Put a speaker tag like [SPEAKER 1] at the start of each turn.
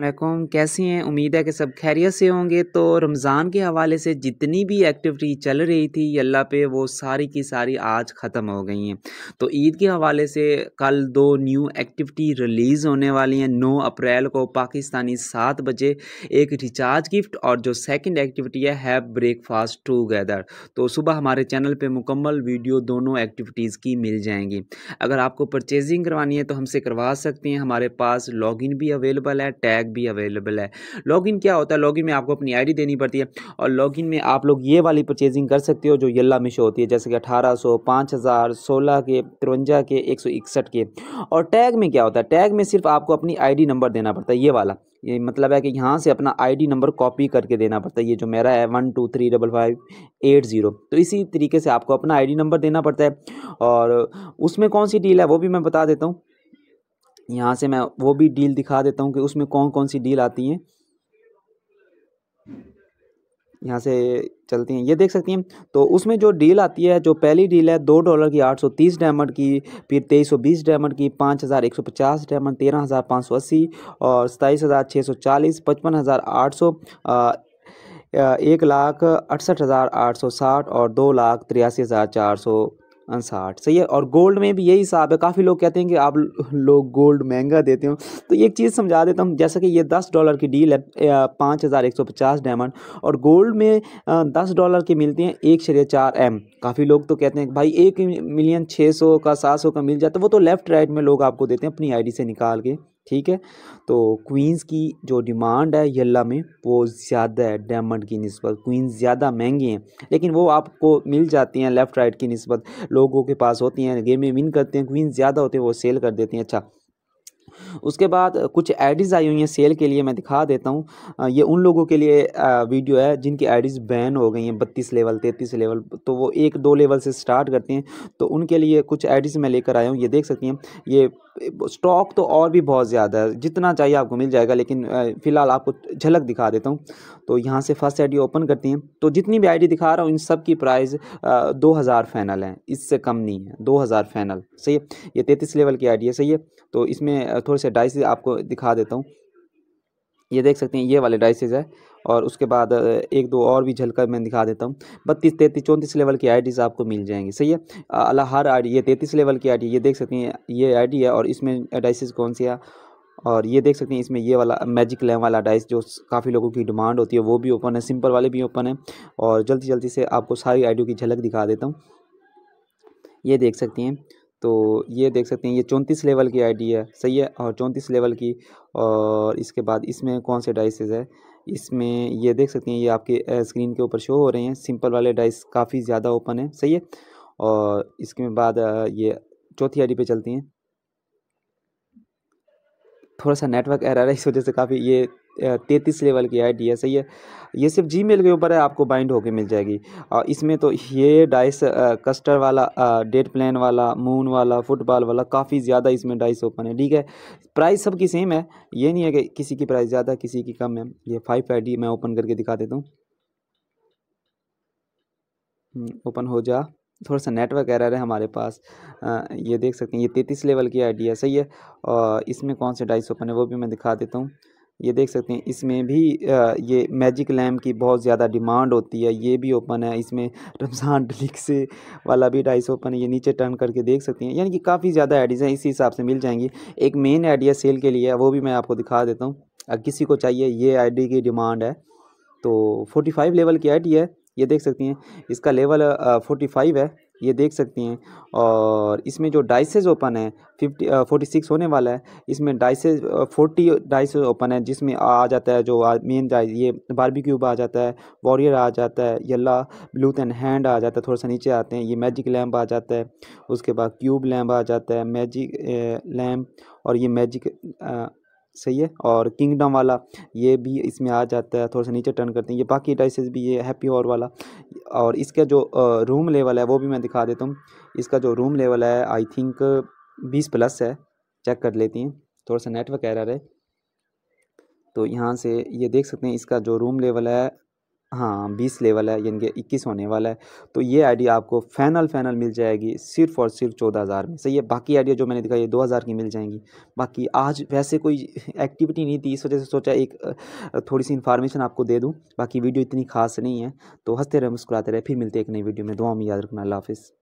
[SPEAKER 1] अलकुम कैसे हैं उम्मीद है कि सब खैरियत से होंगे तो रमज़ान के हवाले से जितनी भी एक्टिविटी चल रही थी अल्लाह पे वो सारी की सारी आज ख़त्म हो गई हैं तो ईद के हवाले से कल दो न्यू एक्टिविटी रिलीज़ होने वाली हैं 9 अप्रैल को पाकिस्तानी सात बजे एक रिचार्ज गिफ्ट और जो सेकंड एक्टिविटी है हैव ब्रेकफास्ट टूगेदर तो सुबह हमारे चैनल पर मुकम्मल वीडियो दोनों एक्टिविटीज़ की मिल जाएंगी अगर आपको परचेजिंग करवानी है तो हमसे करवा सकते हैं हमारे पास लॉगिन भी अवेलेबल है टैग टैग भी अवेलेबल है लॉगिन क्या होता है लॉगिन में आपको अपनी आईडी देनी पड़ती है और लॉगिन में आप लोग ये वाली परचेजिंग कर सकते हो जो येल्ला में शो होती है जैसे कि अठारह सौ पाँच हज़ार सोलह के तिरवंजा के एक सौ इकसठ के और टैग में क्या होता है टैग में सिर्फ आपको अपनी डी नंबर देना पड़ता है ये वाला ये मतलब है कि यहाँ से अपना आईडी नंबर कॉपी करके देना पड़ता है ये जो मेरा है one two three double five eight zero तो इसी तरीके से आपको अपना आईडी नंबर देना पड़ता है और उसमें कौन सी डील है वो भी मैं बता देता हूँ यहाँ से मैं वो भी डील दिखा देता हूँ कि उसमें कौन कौन सी डील आती हैं यहाँ से चलती हैं ये देख सकती हैं तो उसमें जो डील आती है जो पहली डील है दो डॉलर की आठ सौ तीस डायमंड की फिर तेईस सौ बीस डायमंड की पाँच हज़ार एक सौ पचास डायमंड तेरह हज़ार पाँच सौ अस्सी और सताईस हज़ार छः सौ चालीस पचपन हज़ार आठ सौ एक लाख अड़सठ हज़ार आठ सौ साठ और दो लाख तिरासी हज़ार चार सौ साठ सही है और गोल्ड में भी यही हिसाब है काफ़ी लोग कहते हैं कि आप लोग गोल्ड महंगा देते हो तो एक चीज़ समझा देता हूँ जैसा कि ये दस डॉलर की डील है पाँच हज़ार एक सौ पचास डायमंड और गोल्ड में दस डॉलर की मिलती हैं एक शरीय चार एम काफ़ी लोग तो कहते हैं भाई एक मिलियन छः सौ का सात सौ का मिल जाता तो है वो तो लेफ़्ट राइट में लोग आपको देते हैं अपनी डी से निकाल के ठीक है तो क्वींस की जो डिमांड है यल्ला में वो ज़्यादा है डायमंड की नस्बत क्वींस ज़्यादा महंगी हैं लेकिन वो आपको मिल जाती हैं लेफ़्ट राइट की नस्बत लोगों के पास होती हैं गेम में विन करते हैं क्वींस ज़्यादा होते हैं वो सेल कर देती हैं अच्छा उसके बाद कुछ आईडीज़ आई हुई हैं सेल के लिए मैं दिखा देता हूँ ये उन लोगों के लिए वीडियो है जिनकी आईडीज़ बैन हो गई हैं बत्तीस लेवल तैंतीस लेवल तो वो एक दो लेवल से स्टार्ट करते हैं तो उनके लिए कुछ आईडीज़ मैं लेकर आया हूँ ये देख सकती हैं ये स्टॉक तो और भी बहुत ज़्यादा है जितना चाहिए आपको मिल जाएगा लेकिन फ़िलहाल आपको झलक दिखा देता हूँ तो यहाँ से फर्स्ट आई ओपन करती हैं तो जितनी भी आई दिखा रहा हूँ इन सब की प्राइस दो हज़ार फैनल है इससे कम नहीं है दो हज़ार फैनल सही है ये तैंतीस लेवल की आई है सही है तो इसमें थोड़े से डाइस आपको दिखा देता हूँ ये देख सकते हैं ये वाले डाइसेज है और उसके बाद एक दो और भी झलकर मैं दिखा देता हूँ बत्तीस तैंतीस चौंतीस लेवल की आईडीज़ आपको मिल जाएंगी सही है अला हर आई ये तैंतीस लेवल की आईडी ये देख सकते हैं ये आईडी है और इसमें डाइसेज कौन सी है और ये देख सकते हैं इसमें ये वाला मैजिक लैम वाला डाइस जो काफ़ी लोगों की डिमांड होती है वो भी ओपन है सिंपल वाले भी ओपन है और जल्दी जल्दी से आपको सारी आइडियो की झलक दिखा देता हूँ ये देख सकती हैं तो ये देख सकते हैं ये चौंतीस लेवल की आई है सही है और चौंतीस लेवल की और इसके बाद इसमें कौन से डाइसेस है इसमें ये देख सकते हैं ये आपके स्क्रीन के ऊपर शो हो रहे हैं सिंपल वाले डाइस काफ़ी ज़्यादा ओपन है सही है और इसके बाद ये चौथी आईडी पे चलती हैं थोड़ा सा नेटवर्क एरर है इस वजह से काफ़ी ये तैंतीस लेवल की आई डी है सही है ये सिर्फ जी मेल के ऊपर है आपको बाइंड होके मिल जाएगी और इसमें तो ये डाइस कस्टर वाला डेट प्लान वाला मून वाला फुटबॉल वाला काफ़ी ज़्यादा इसमें डाइस ओपन है ठीक है प्राइस सबकी सेम है ये नहीं है कि किसी की प्राइस ज़्यादा किसी की कम है ये फाइव आई डी मैं ओपन करके दिखा देता हूँ ओपन हम्म, हो जा थोड़ा सा नेटवर्क एरर है हमारे पास ये देख सकते हैं ये तैतीस लेवल की आई डी है सही है और इसमें कौन से डाइस ओपन है वो भी मैं दिखा देता हूँ ये देख सकते हैं इसमें भी ये मैजिक लैम्प की बहुत ज़्यादा डिमांड होती है ये भी ओपन है इसमें रमज़ान से वाला भी डाइस ओपन है ये नीचे टर्न करके देख सकते हैं यानी कि काफ़ी ज़्यादा आइडियाज़ हैं इसी हिसाब से मिल जाएंगी एक मेन आइडिया सेल के लिए है वो भी मैं आपको दिखा देता हूँ किसी को चाहिए ये आई की डिमांड है तो फोर्टी लेवल की आई है ये देख सकती हैं इसका लेवल फोर्टी फाइव है ये देख सकती हैं और इसमें जो डाइसेज ओपन है फिफ्टी फोर्टी सिक्स होने वाला है इसमें डाइसेज फोर्टी डाइसेज ओपन है जिसमें आ जाता है जो मेन डाइस ये बारबिक्यूब आ जाता है वॉरियर आ जाता है येल्ला ब्लूथ एंड हैंड आ जाता है थोड़ा सा नीचे आते हैं ये मैजिक लैम्प आ जाता है उसके बाद क्यूब लैम्प आ जाता है मैजिक लैम्प और ये मैजिक सही है और किंगडम वाला ये भी इसमें आ जाता है थोड़ा सा नीचे टर्न करते हैं ये बाकी डाइसेस भी ये हैप्पी और वाला और इसका जो रूम लेवल है वो भी मैं दिखा देता हूँ इसका जो रूम लेवल है आई थिंक बीस प्लस है चेक कर लेती हैं थोड़ा सा नेटवर्क एरर है तो यहाँ से ये देख सकते हैं इसका जो रूम लेवल है हाँ बीस लेवल है यानी कि इक्कीस होने वाला है तो ये आईडी आपको फ़ैनल फ़ैनल मिल जाएगी सिर्फ और सिर्फ चौदह हज़ार में सही है बाकी आइडिया जो मैंने दिखाई ये दो हज़ार की मिल जाएंगी बाकी आज वैसे कोई एक्टिविटी नहीं थी इस वजह से सोचा एक थोड़ी सी इन्फॉर्मेशन आपको दे दूँ बाकी वीडियो इतनी खास नहीं है तो हंसते रहे मुस्कुराते रहे फिर मिलते एक नई वीडियो में दुआ में याद रखना अल्लाह हाफिज़